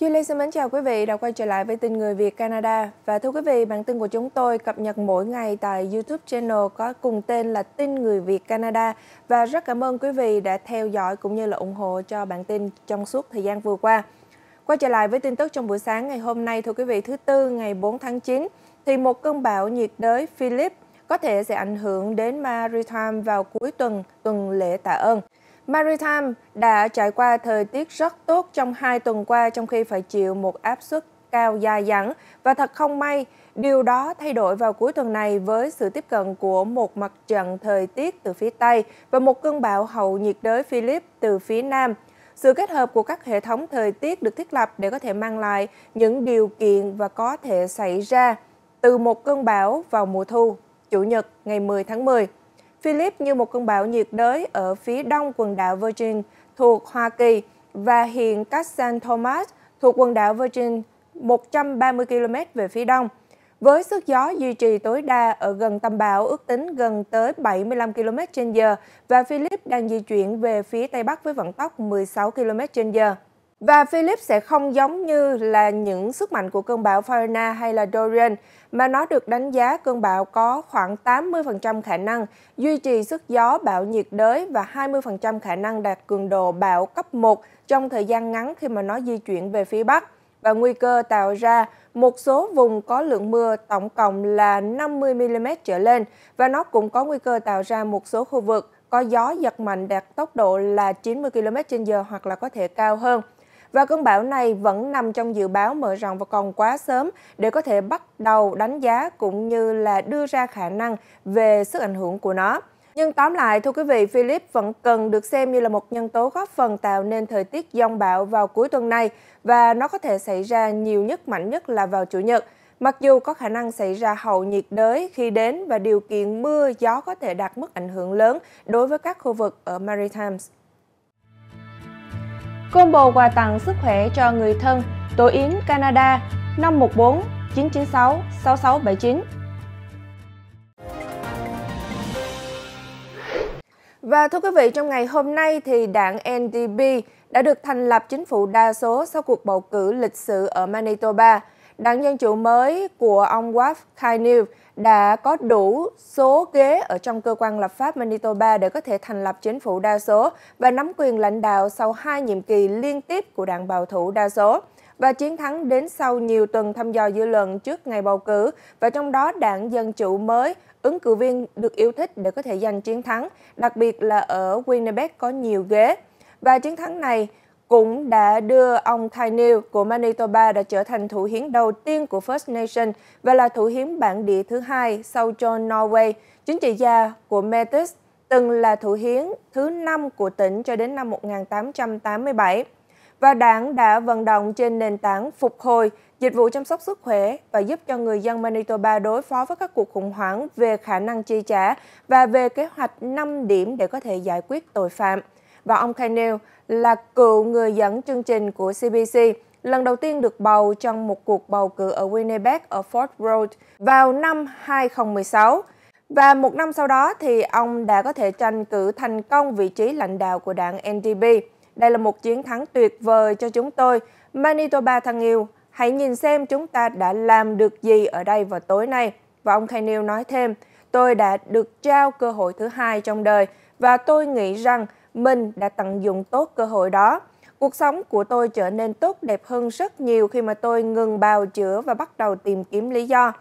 Julie xin mến chào quý vị đã quay trở lại với tin người Việt Canada. Và thưa quý vị, bản tin của chúng tôi cập nhật mỗi ngày tại YouTube channel có cùng tên là Tin Người Việt Canada. Và rất cảm ơn quý vị đã theo dõi cũng như là ủng hộ cho bản tin trong suốt thời gian vừa qua. Quay trở lại với tin tức trong buổi sáng ngày hôm nay, thưa quý vị, thứ Tư ngày 4 tháng 9, thì một cơn bão nhiệt đới Philip có thể sẽ ảnh hưởng đến Maritime vào cuối tuần, tuần lễ tạ ơn. Maritime đã trải qua thời tiết rất tốt trong hai tuần qua trong khi phải chịu một áp suất cao dài dẳng và thật không may, điều đó thay đổi vào cuối tuần này với sự tiếp cận của một mặt trận thời tiết từ phía Tây và một cơn bão hậu nhiệt đới Philip từ phía Nam. Sự kết hợp của các hệ thống thời tiết được thiết lập để có thể mang lại những điều kiện và có thể xảy ra từ một cơn bão vào mùa thu, Chủ nhật ngày 10 tháng 10. Philip như một cơn bão nhiệt đới ở phía đông quần đảo Virgin thuộc Hoa Kỳ và hiện cách San Thomas thuộc quần đảo Virgin 130 km về phía đông. Với sức gió duy trì tối đa ở gần tâm bão ước tính gần tới 75 km h và Philip đang di chuyển về phía Tây Bắc với vận tốc 16 km h và Philip sẽ không giống như là những sức mạnh của cơn bão Fiona hay là Dorian, mà nó được đánh giá cơn bão có khoảng 80% khả năng duy trì sức gió bão nhiệt đới và 20% khả năng đạt cường độ bão cấp 1 trong thời gian ngắn khi mà nó di chuyển về phía Bắc và nguy cơ tạo ra một số vùng có lượng mưa tổng cộng là 50mm trở lên và nó cũng có nguy cơ tạo ra một số khu vực có gió giật mạnh đạt tốc độ là 90 km/h hoặc là có thể cao hơn. Và cơn bão này vẫn nằm trong dự báo mở rộng và còn quá sớm để có thể bắt đầu đánh giá cũng như là đưa ra khả năng về sức ảnh hưởng của nó. Nhưng tóm lại, thưa quý vị, Philip vẫn cần được xem như là một nhân tố góp phần tạo nên thời tiết giông bão vào cuối tuần này và nó có thể xảy ra nhiều nhất mạnh nhất là vào Chủ nhật. Mặc dù có khả năng xảy ra hậu nhiệt đới khi đến và điều kiện mưa gió có thể đạt mức ảnh hưởng lớn đối với các khu vực ở Maritimes. Combo quà tặng sức khỏe cho người thân Tổ Yến Canada 514 996 6679. Và thưa quý vị, trong ngày hôm nay thì đảng NDP đã được thành lập chính phủ đa số sau cuộc bầu cử lịch sử ở Manitoba đảng Dân Chủ mới của ông Waf Kainil đã có đủ số ghế ở trong cơ quan lập pháp Manitoba để có thể thành lập chính phủ đa số và nắm quyền lãnh đạo sau hai nhiệm kỳ liên tiếp của đảng bảo thủ đa số và chiến thắng đến sau nhiều tuần thăm dò dư luận trước ngày bầu cử và trong đó đảng Dân Chủ mới ứng cử viên được yêu thích để có thể giành chiến thắng, đặc biệt là ở Winnipeg có nhiều ghế. Và chiến thắng này cũng đã đưa ông Thay New của Manitoba đã trở thành thủ hiến đầu tiên của First Nation và là thủ hiến bản địa thứ hai sau John Norway, chính trị gia của Metis, từng là thủ hiến thứ năm của tỉnh cho đến năm 1887. Và đảng đã vận động trên nền tảng phục hồi, dịch vụ chăm sóc sức khỏe và giúp cho người dân Manitoba đối phó với các cuộc khủng hoảng về khả năng chi trả và về kế hoạch 5 điểm để có thể giải quyết tội phạm và ông Kennel là cựu người dẫn chương trình của CBC, lần đầu tiên được bầu trong một cuộc bầu cử ở Winnipeg ở Fort Road vào năm 2016. Và một năm sau đó thì ông đã có thể tranh cử thành công vị trí lãnh đạo của đảng NDP. Đây là một chiến thắng tuyệt vời cho chúng tôi. Manitoba thân yêu, hãy nhìn xem chúng ta đã làm được gì ở đây vào tối nay. Và ông Kennel nói thêm, tôi đã được trao cơ hội thứ hai trong đời và tôi nghĩ rằng mình đã tận dụng tốt cơ hội đó. Cuộc sống của tôi trở nên tốt đẹp hơn rất nhiều khi mà tôi ngừng bào chữa và bắt đầu tìm kiếm lý do.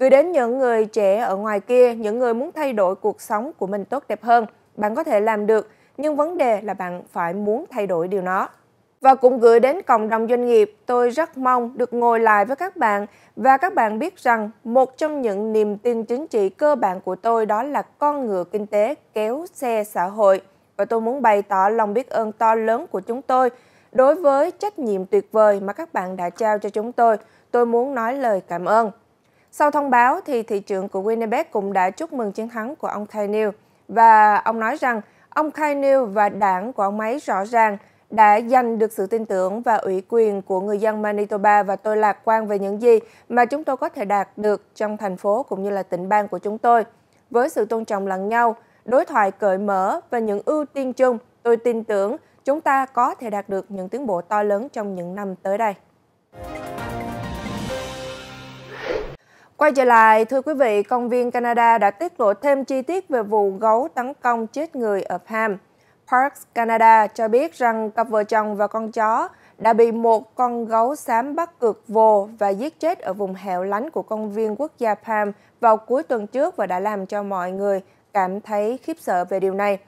Gửi đến những người trẻ ở ngoài kia, những người muốn thay đổi cuộc sống của mình tốt đẹp hơn, bạn có thể làm được, nhưng vấn đề là bạn phải muốn thay đổi điều đó. Và cũng gửi đến cộng đồng doanh nghiệp, tôi rất mong được ngồi lại với các bạn và các bạn biết rằng một trong những niềm tin chính trị cơ bản của tôi đó là con ngựa kinh tế kéo xe xã hội và tôi muốn bày tỏ lòng biết ơn to lớn của chúng tôi đối với trách nhiệm tuyệt vời mà các bạn đã trao cho chúng tôi. Tôi muốn nói lời cảm ơn. Sau thông báo thì thị trưởng của Winnipeg cũng đã chúc mừng chiến thắng của ông Kainil và ông nói rằng ông Kainil và đảng của ông ấy rõ ràng đã giành được sự tin tưởng và ủy quyền của người dân Manitoba và tôi lạc quan về những gì mà chúng tôi có thể đạt được trong thành phố cũng như là tỉnh bang của chúng tôi. Với sự tôn trọng lẫn nhau, đối thoại cởi mở và những ưu tiên chung, tôi tin tưởng chúng ta có thể đạt được những tiến bộ to lớn trong những năm tới đây. Quay trở lại, thưa quý vị, công viên Canada đã tiết lộ thêm chi tiết về vụ gấu tấn công chết người ở Pham. Parks Canada cho biết rằng cặp vợ chồng và con chó đã bị một con gấu xám bắt Cực vồ và giết chết ở vùng hẻo lánh của công viên quốc gia Palm vào cuối tuần trước và đã làm cho mọi người cảm thấy khiếp sợ về điều này.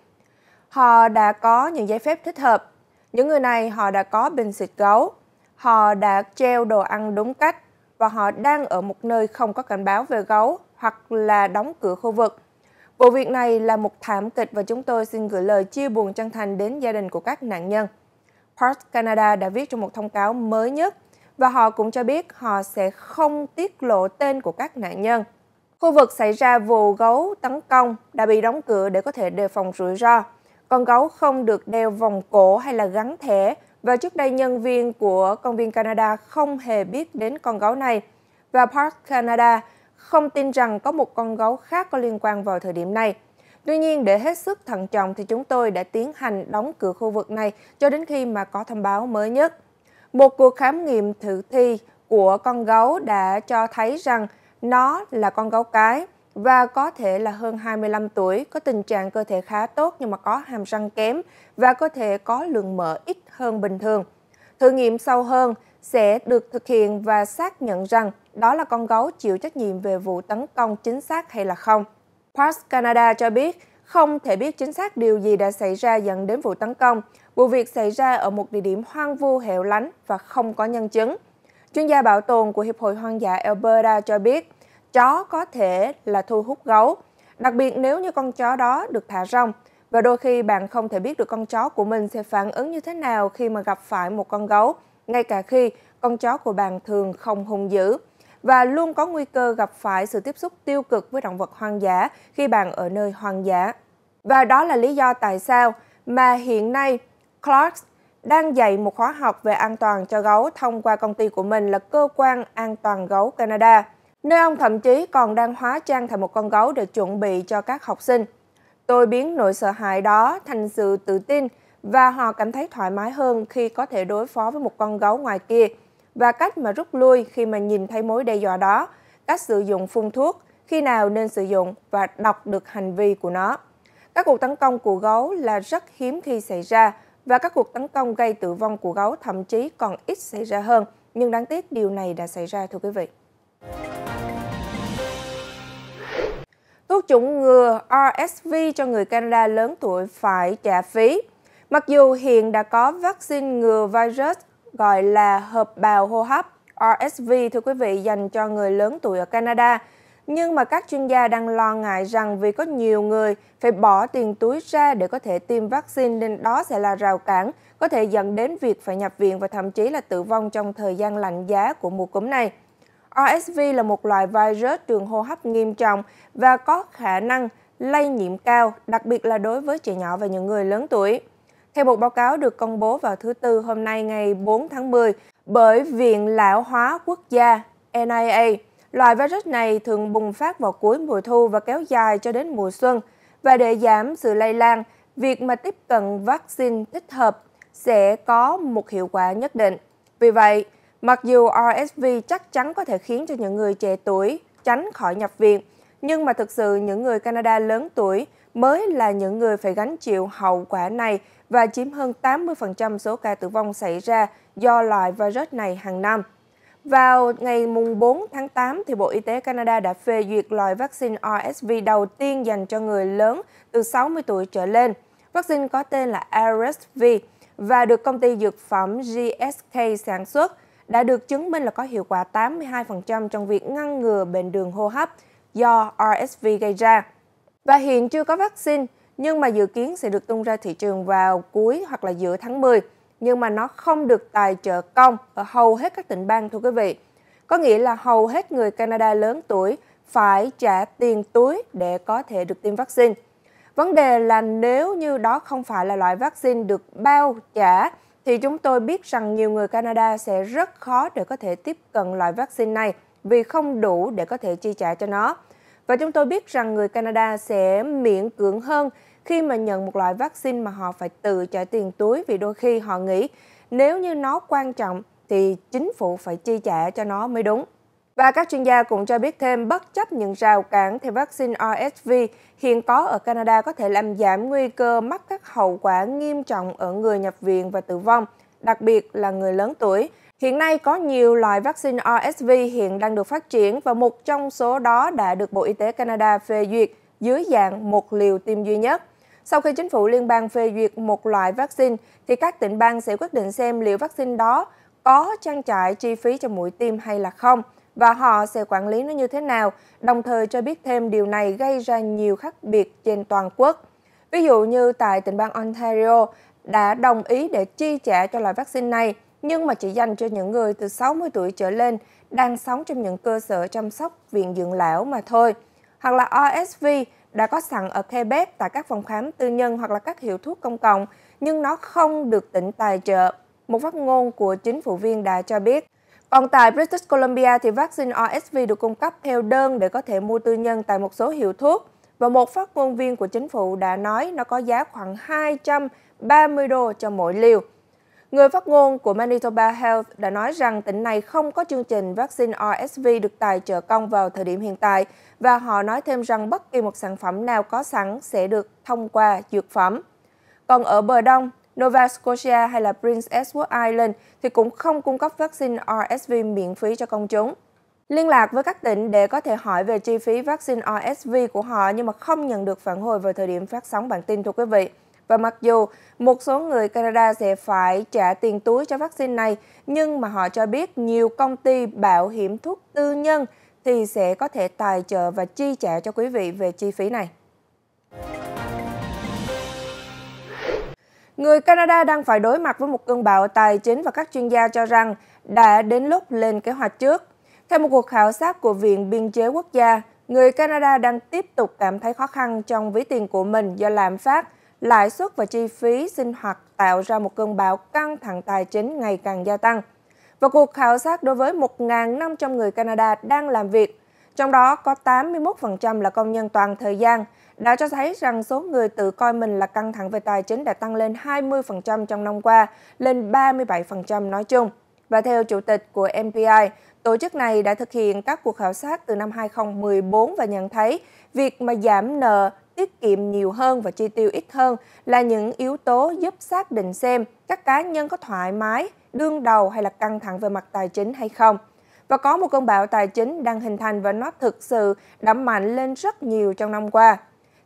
Họ đã có những giấy phép thích hợp. Những người này họ đã có bình xịt gấu, họ đã treo đồ ăn đúng cách và họ đang ở một nơi không có cảnh báo về gấu hoặc là đóng cửa khu vực. Vụ việc này là một thảm kịch và chúng tôi xin gửi lời chia buồn chân thành đến gia đình của các nạn nhân. Parks Canada đã viết trong một thông cáo mới nhất và họ cũng cho biết họ sẽ không tiết lộ tên của các nạn nhân. Khu vực xảy ra vụ gấu tấn công đã bị đóng cửa để có thể đề phòng rủi ro. Con gấu không được đeo vòng cổ hay là gắn thẻ và trước đây nhân viên của công viên Canada không hề biết đến con gấu này. Và Park Canada không tin rằng có một con gấu khác có liên quan vào thời điểm này. Tuy nhiên, để hết sức thận trọng thì chúng tôi đã tiến hành đóng cửa khu vực này cho đến khi mà có thông báo mới nhất. Một cuộc khám nghiệm thử thi của con gấu đã cho thấy rằng nó là con gấu cái và có thể là hơn 25 tuổi, có tình trạng cơ thể khá tốt nhưng mà có hàm răng kém và có thể có lượng mỡ ít hơn bình thường. Thử nghiệm sâu hơn sẽ được thực hiện và xác nhận rằng đó là con gấu chịu trách nhiệm về vụ tấn công chính xác hay là không. Parks Canada cho biết không thể biết chính xác điều gì đã xảy ra dẫn đến vụ tấn công. Vụ việc xảy ra ở một địa điểm hoang vu hẻo lánh và không có nhân chứng. Chuyên gia bảo tồn của Hiệp hội Hoang dã Alberta cho biết, chó có thể là thu hút gấu, đặc biệt nếu như con chó đó được thả rong. Và đôi khi bạn không thể biết được con chó của mình sẽ phản ứng như thế nào khi mà gặp phải một con gấu, ngay cả khi con chó của bạn thường không hung dữ và luôn có nguy cơ gặp phải sự tiếp xúc tiêu cực với động vật hoang dã khi bạn ở nơi hoang dã. Và đó là lý do tại sao mà hiện nay Clarks đang dạy một khóa học về an toàn cho gấu thông qua công ty của mình là Cơ quan An toàn Gấu Canada, nơi ông thậm chí còn đang hóa trang thành một con gấu để chuẩn bị cho các học sinh. Tôi biến nỗi sợ hãi đó thành sự tự tin và họ cảm thấy thoải mái hơn khi có thể đối phó với một con gấu ngoài kia và cách mà rút lui khi mà nhìn thấy mối đe dọa đó, cách sử dụng phun thuốc, khi nào nên sử dụng và đọc được hành vi của nó. Các cuộc tấn công của gấu là rất hiếm khi xảy ra, và các cuộc tấn công gây tử vong của gấu thậm chí còn ít xảy ra hơn, nhưng đáng tiếc điều này đã xảy ra thưa quý vị. Thuốc chủng ngừa RSV cho người Canada lớn tuổi phải trả phí. Mặc dù hiện đã có vaccine ngừa virus gọi là hợp bào hô hấp RSV thưa quý vị dành cho người lớn tuổi ở Canada, nhưng mà các chuyên gia đang lo ngại rằng vì có nhiều người phải bỏ tiền túi ra để có thể tiêm vaccine nên đó sẽ là rào cản, có thể dẫn đến việc phải nhập viện và thậm chí là tử vong trong thời gian lạnh giá của mùa cúm này. RSV là một loại virus đường hô hấp nghiêm trọng và có khả năng lây nhiễm cao, đặc biệt là đối với trẻ nhỏ và những người lớn tuổi. Theo một báo cáo được công bố vào thứ Tư hôm nay ngày 4 tháng 10 bởi Viện Lão hóa Quốc gia NIA, Loại virus này thường bùng phát vào cuối mùa thu và kéo dài cho đến mùa xuân. Và để giảm sự lây lan, việc mà tiếp cận vaccine thích hợp sẽ có một hiệu quả nhất định. Vì vậy, mặc dù RSV chắc chắn có thể khiến cho những người trẻ tuổi tránh khỏi nhập viện, nhưng mà thực sự những người Canada lớn tuổi mới là những người phải gánh chịu hậu quả này và chiếm hơn 80% số ca tử vong xảy ra do loại virus này hàng năm. Vào ngày mùng 4 tháng 8, thì Bộ Y tế Canada đã phê duyệt loại vaccine RSV đầu tiên dành cho người lớn từ 60 tuổi trở lên. Vaccine có tên là RSV và được công ty dược phẩm GSK sản xuất đã được chứng minh là có hiệu quả 82% trong việc ngăn ngừa bệnh đường hô hấp do RSV gây ra. Và hiện chưa có vaccine, nhưng mà dự kiến sẽ được tung ra thị trường vào cuối hoặc là giữa tháng 10 nhưng mà nó không được tài trợ công ở hầu hết các tỉnh bang thưa quý vị. Có nghĩa là hầu hết người Canada lớn tuổi phải trả tiền túi để có thể được tiêm vaccine. Vấn đề là nếu như đó không phải là loại vaccine được bao trả thì chúng tôi biết rằng nhiều người Canada sẽ rất khó để có thể tiếp cận loại vaccine này vì không đủ để có thể chi trả cho nó. Và chúng tôi biết rằng người Canada sẽ miễn cưỡng hơn khi mà nhận một loại vaccine mà họ phải tự trả tiền túi vì đôi khi họ nghĩ nếu như nó quan trọng thì chính phủ phải chi trả cho nó mới đúng. Và các chuyên gia cũng cho biết thêm bất chấp những rào cản thì vaccine RSV hiện có ở Canada có thể làm giảm nguy cơ mắc các hậu quả nghiêm trọng ở người nhập viện và tử vong, đặc biệt là người lớn tuổi. Hiện nay có nhiều loại vaccine RSV hiện đang được phát triển và một trong số đó đã được Bộ Y tế Canada phê duyệt dưới dạng một liều tiêm duy nhất. Sau khi chính phủ liên bang phê duyệt một loại vaccine, thì các tỉnh bang sẽ quyết định xem liệu vaccine đó có trang trải chi phí cho mũi tiêm hay là không và họ sẽ quản lý nó như thế nào, đồng thời cho biết thêm điều này gây ra nhiều khác biệt trên toàn quốc. Ví dụ như tại tỉnh bang Ontario đã đồng ý để chi trả cho loại vaccine này, nhưng mà chỉ dành cho những người từ 60 tuổi trở lên đang sống trong những cơ sở chăm sóc viện dưỡng lão mà thôi hoặc là OSV đã có sẵn ở khe bếp tại các phòng khám tư nhân hoặc là các hiệu thuốc công cộng, nhưng nó không được tỉnh tài trợ. Một phát ngôn của chính phủ viên đã cho biết. Còn tại British Columbia thì vaccine OSV được cung cấp theo đơn để có thể mua tư nhân tại một số hiệu thuốc. Và một phát ngôn viên của chính phủ đã nói nó có giá khoảng 230 đô cho mỗi liều. Người phát ngôn của Manitoba Health đã nói rằng tỉnh này không có chương trình vaccine RSV được tài trợ công vào thời điểm hiện tại và họ nói thêm rằng bất kỳ một sản phẩm nào có sẵn sẽ được thông qua dược phẩm. Còn ở bờ đông, Nova Scotia hay là Prince Edward Island thì cũng không cung cấp vaccine RSV miễn phí cho công chúng. Liên lạc với các tỉnh để có thể hỏi về chi phí vaccine RSV của họ nhưng mà không nhận được phản hồi vào thời điểm phát sóng bản tin thưa quý vị. Và mặc dù một số người Canada sẽ phải trả tiền túi cho vaccine này, nhưng mà họ cho biết nhiều công ty bảo hiểm thuốc tư nhân thì sẽ có thể tài trợ và chi trả cho quý vị về chi phí này. Người Canada đang phải đối mặt với một cơn bão tài chính và các chuyên gia cho rằng đã đến lúc lên kế hoạch trước. Theo một cuộc khảo sát của Viện Biên chế Quốc gia, người Canada đang tiếp tục cảm thấy khó khăn trong ví tiền của mình do lạm phát, lãi suất và chi phí sinh hoạt tạo ra một cơn bão căng thẳng tài chính ngày càng gia tăng. Và cuộc khảo sát đối với 1.500 người Canada đang làm việc, trong đó có 81% là công nhân toàn thời gian, đã cho thấy rằng số người tự coi mình là căng thẳng về tài chính đã tăng lên 20% trong năm qua, lên 37% nói chung. Và theo chủ tịch của MPI, tổ chức này đã thực hiện các cuộc khảo sát từ năm 2014 và nhận thấy việc mà giảm nợ tiết kiệm nhiều hơn và chi tiêu ít hơn là những yếu tố giúp xác định xem các cá nhân có thoải mái, đương đầu hay là căng thẳng về mặt tài chính hay không. Và có một cơn bão tài chính đang hình thành và nó thực sự đã mạnh lên rất nhiều trong năm qua.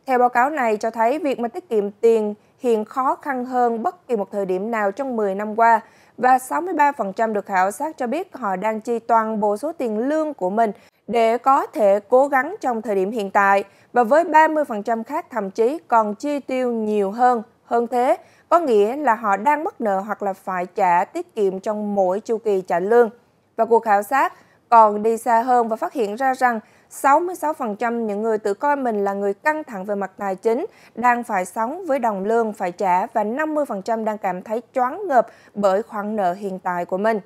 Theo báo cáo này cho thấy việc mà tiết kiệm tiền hiện khó khăn hơn bất kỳ một thời điểm nào trong 10 năm qua và 63% được khảo sát cho biết họ đang chi toàn bộ số tiền lương của mình để có thể cố gắng trong thời điểm hiện tại và với 30% khác thậm chí còn chi tiêu nhiều hơn. Hơn thế, có nghĩa là họ đang mắc nợ hoặc là phải trả tiết kiệm trong mỗi chu kỳ trả lương. Và cuộc khảo sát còn đi xa hơn và phát hiện ra rằng 66% những người tự coi mình là người căng thẳng về mặt tài chính, đang phải sống với đồng lương phải trả và 50% đang cảm thấy choáng ngợp bởi khoản nợ hiện tại của mình.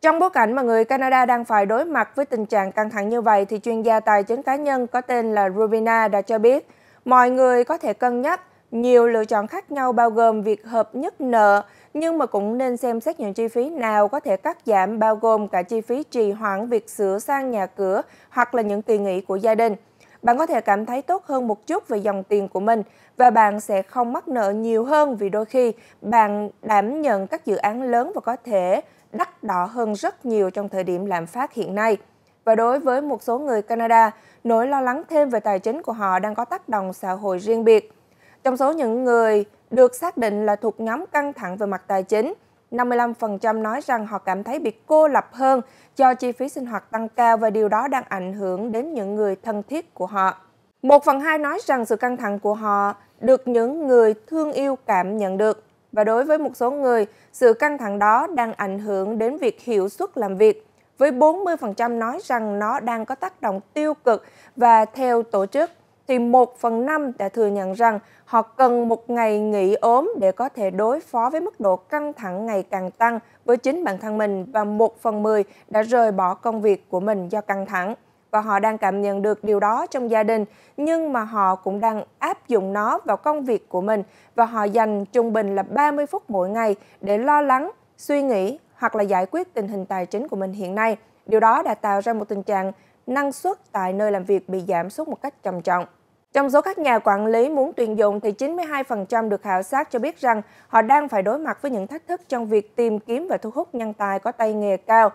Trong bối cảnh mà người Canada đang phải đối mặt với tình trạng căng thẳng như vậy thì chuyên gia tài chính cá nhân có tên là Rubina đã cho biết, mọi người có thể cân nhắc nhiều lựa chọn khác nhau bao gồm việc hợp nhất nợ, nhưng mà cũng nên xem xét những chi phí nào có thể cắt giảm bao gồm cả chi phí trì hoãn việc sửa sang nhà cửa hoặc là những kỳ nghỉ của gia đình. Bạn có thể cảm thấy tốt hơn một chút về dòng tiền của mình và bạn sẽ không mắc nợ nhiều hơn vì đôi khi bạn đảm nhận các dự án lớn và có thể đắt đỏ hơn rất nhiều trong thời điểm lạm phát hiện nay. Và đối với một số người Canada, nỗi lo lắng thêm về tài chính của họ đang có tác động xã hội riêng biệt. Trong số những người được xác định là thuộc nhóm căng thẳng về mặt tài chính, 55% nói rằng họ cảm thấy bị cô lập hơn do chi phí sinh hoạt tăng cao và điều đó đang ảnh hưởng đến những người thân thiết của họ. Một phần hai nói rằng sự căng thẳng của họ được những người thương yêu cảm nhận được. Và đối với một số người, sự căng thẳng đó đang ảnh hưởng đến việc hiệu suất làm việc, với 40% nói rằng nó đang có tác động tiêu cực và theo tổ chức thì 1 phần 5 đã thừa nhận rằng họ cần một ngày nghỉ ốm để có thể đối phó với mức độ căng thẳng ngày càng tăng với chính bản thân mình và 1 phần 10 đã rời bỏ công việc của mình do căng thẳng. Và họ đang cảm nhận được điều đó trong gia đình, nhưng mà họ cũng đang áp dụng nó vào công việc của mình và họ dành trung bình là 30 phút mỗi ngày để lo lắng, suy nghĩ hoặc là giải quyết tình hình tài chính của mình hiện nay. Điều đó đã tạo ra một tình trạng năng suất tại nơi làm việc bị giảm sút một cách trầm trọng. Trong số các nhà quản lý muốn tuyển dụng thì 92% được khảo sát cho biết rằng họ đang phải đối mặt với những thách thức trong việc tìm kiếm và thu hút nhân tài có tay nghề cao.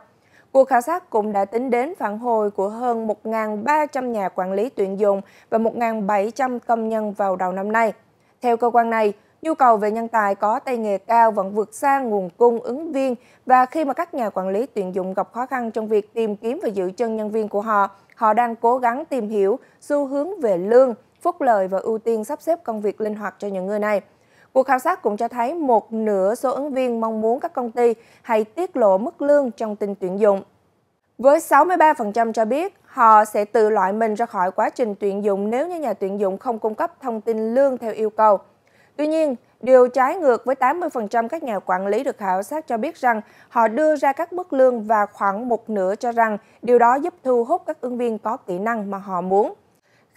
Cuộc khảo sát cũng đã tính đến phản hồi của hơn 1.300 nhà quản lý tuyển dụng và 1.700 công nhân vào đầu năm nay. Theo cơ quan này, nhu cầu về nhân tài có tay nghề cao vẫn vượt xa nguồn cung ứng viên và khi mà các nhà quản lý tuyển dụng gặp khó khăn trong việc tìm kiếm và giữ chân nhân viên của họ, họ đang cố gắng tìm hiểu xu hướng về lương, phúc lợi và ưu tiên sắp xếp công việc linh hoạt cho những người này. Cuộc khảo sát cũng cho thấy một nửa số ứng viên mong muốn các công ty hay tiết lộ mức lương trong tin tuyển dụng. Với 63% cho biết họ sẽ tự loại mình ra khỏi quá trình tuyển dụng nếu như nhà tuyển dụng không cung cấp thông tin lương theo yêu cầu. Tuy nhiên, điều trái ngược với 80% các nhà quản lý được khảo sát cho biết rằng họ đưa ra các mức lương và khoảng một nửa cho rằng điều đó giúp thu hút các ứng viên có kỹ năng mà họ muốn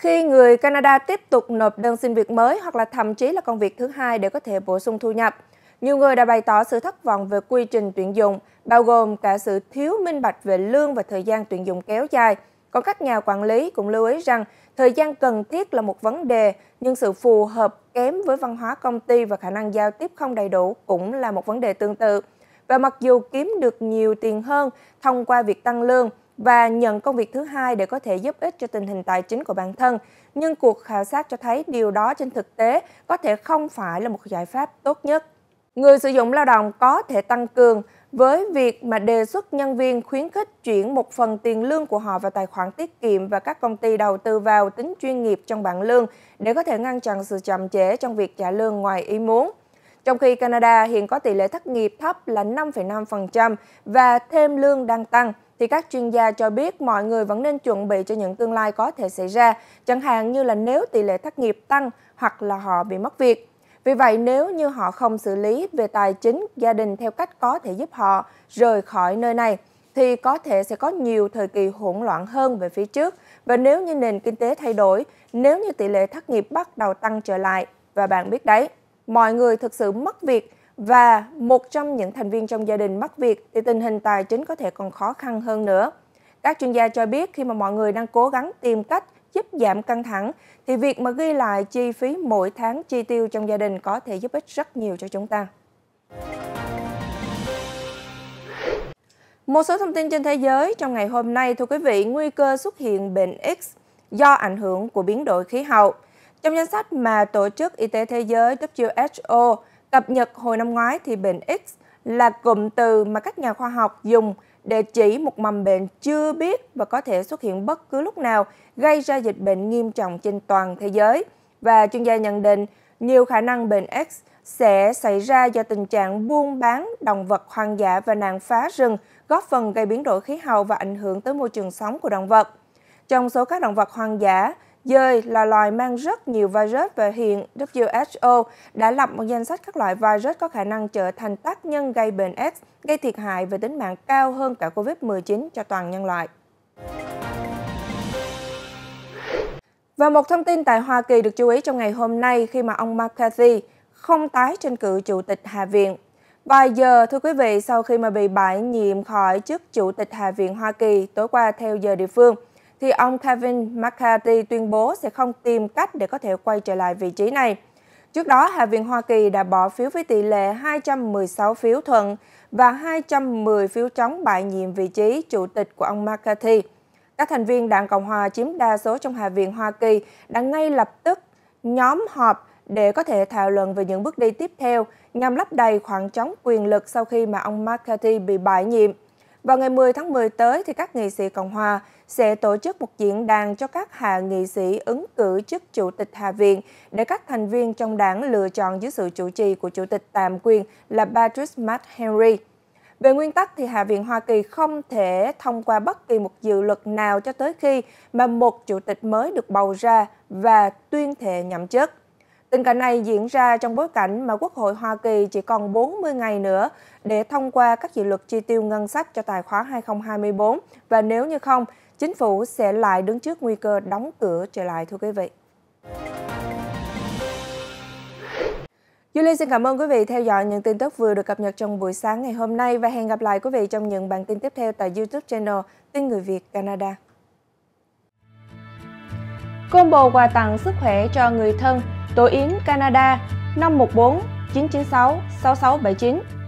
khi người Canada tiếp tục nộp đơn xin việc mới hoặc là thậm chí là công việc thứ hai để có thể bổ sung thu nhập. Nhiều người đã bày tỏ sự thất vọng về quy trình tuyển dụng, bao gồm cả sự thiếu minh bạch về lương và thời gian tuyển dụng kéo dài. Còn các nhà quản lý cũng lưu ý rằng thời gian cần thiết là một vấn đề, nhưng sự phù hợp kém với văn hóa công ty và khả năng giao tiếp không đầy đủ cũng là một vấn đề tương tự. Và mặc dù kiếm được nhiều tiền hơn thông qua việc tăng lương, và nhận công việc thứ hai để có thể giúp ích cho tình hình tài chính của bản thân. Nhưng cuộc khảo sát cho thấy điều đó trên thực tế có thể không phải là một giải pháp tốt nhất. Người sử dụng lao động có thể tăng cường với việc mà đề xuất nhân viên khuyến khích chuyển một phần tiền lương của họ vào tài khoản tiết kiệm và các công ty đầu tư vào tính chuyên nghiệp trong bảng lương để có thể ngăn chặn sự chậm trễ trong việc trả lương ngoài ý muốn. Trong khi Canada hiện có tỷ lệ thất nghiệp thấp là 5,5% và thêm lương đang tăng, thì các chuyên gia cho biết mọi người vẫn nên chuẩn bị cho những tương lai có thể xảy ra, chẳng hạn như là nếu tỷ lệ thất nghiệp tăng hoặc là họ bị mất việc. Vì vậy, nếu như họ không xử lý về tài chính, gia đình theo cách có thể giúp họ rời khỏi nơi này, thì có thể sẽ có nhiều thời kỳ hỗn loạn hơn về phía trước. Và nếu như nền kinh tế thay đổi, nếu như tỷ lệ thất nghiệp bắt đầu tăng trở lại, và bạn biết đấy, mọi người thực sự mất việc và một trong những thành viên trong gia đình mất việc thì tình hình tài chính có thể còn khó khăn hơn nữa. Các chuyên gia cho biết khi mà mọi người đang cố gắng tìm cách giúp giảm căng thẳng thì việc mà ghi lại chi phí mỗi tháng chi tiêu trong gia đình có thể giúp ích rất nhiều cho chúng ta. Một số thông tin trên thế giới trong ngày hôm nay thưa quý vị, nguy cơ xuất hiện bệnh X do ảnh hưởng của biến đổi khí hậu. Trong danh sách mà Tổ chức Y tế Thế giới WHO Cập nhật hồi năm ngoái thì bệnh X là cụm từ mà các nhà khoa học dùng để chỉ một mầm bệnh chưa biết và có thể xuất hiện bất cứ lúc nào gây ra dịch bệnh nghiêm trọng trên toàn thế giới. Và chuyên gia nhận định nhiều khả năng bệnh X sẽ xảy ra do tình trạng buôn bán động vật hoang dã và nạn phá rừng góp phần gây biến đổi khí hậu và ảnh hưởng tới môi trường sống của động vật. Trong số các động vật hoang dã, Dơi là loài mang rất nhiều virus và hiện WHO đã lập một danh sách các loại virus có khả năng trở thành tác nhân gây bệnh AIDS, gây thiệt hại về tính mạng cao hơn cả COVID-19 cho toàn nhân loại. Và một thông tin tại Hoa Kỳ được chú ý trong ngày hôm nay khi mà ông McCarthy không tái tranh cử Chủ tịch Hạ viện. Vài giờ, thưa quý vị, sau khi mà bị bãi nhiệm khỏi chức Chủ tịch Hạ viện Hoa Kỳ tối qua theo giờ địa phương – thì ông Kevin McCarthy tuyên bố sẽ không tìm cách để có thể quay trở lại vị trí này. Trước đó, Hạ viện Hoa Kỳ đã bỏ phiếu với tỷ lệ 216 phiếu thuận và 210 phiếu chống bại nhiệm vị trí chủ tịch của ông McCarthy. Các thành viên đảng Cộng hòa chiếm đa số trong Hạ viện Hoa Kỳ đã ngay lập tức nhóm họp để có thể thảo luận về những bước đi tiếp theo nhằm lấp đầy khoảng trống quyền lực sau khi mà ông McCarthy bị bãi nhiệm. Vào ngày 10 tháng 10 tới, thì các nghị sĩ Cộng hòa sẽ tổ chức một diễn đàn cho các hạ nghị sĩ ứng cử chức Chủ tịch Hạ viện để các thành viên trong đảng lựa chọn dưới sự chủ trì của Chủ tịch tạm quyền là Patrice Matt Henry. Về nguyên tắc thì Hạ viện Hoa Kỳ không thể thông qua bất kỳ một dự luật nào cho tới khi mà một chủ tịch mới được bầu ra và tuyên thệ nhậm chức. Tình cảnh này diễn ra trong bối cảnh mà Quốc hội Hoa Kỳ chỉ còn 40 ngày nữa để thông qua các dự luật chi tiêu ngân sách cho tài khoá 2024 và nếu như không, chính phủ sẽ lại đứng trước nguy cơ đóng cửa trở lại thưa quý vị. Julie xin cảm ơn quý vị theo dõi những tin tức vừa được cập nhật trong buổi sáng ngày hôm nay và hẹn gặp lại quý vị trong những bản tin tiếp theo tại YouTube channel Tin Người Việt Canada. Combo quà tặng sức khỏe cho người thân Tổ Yến Canada 514 996 6679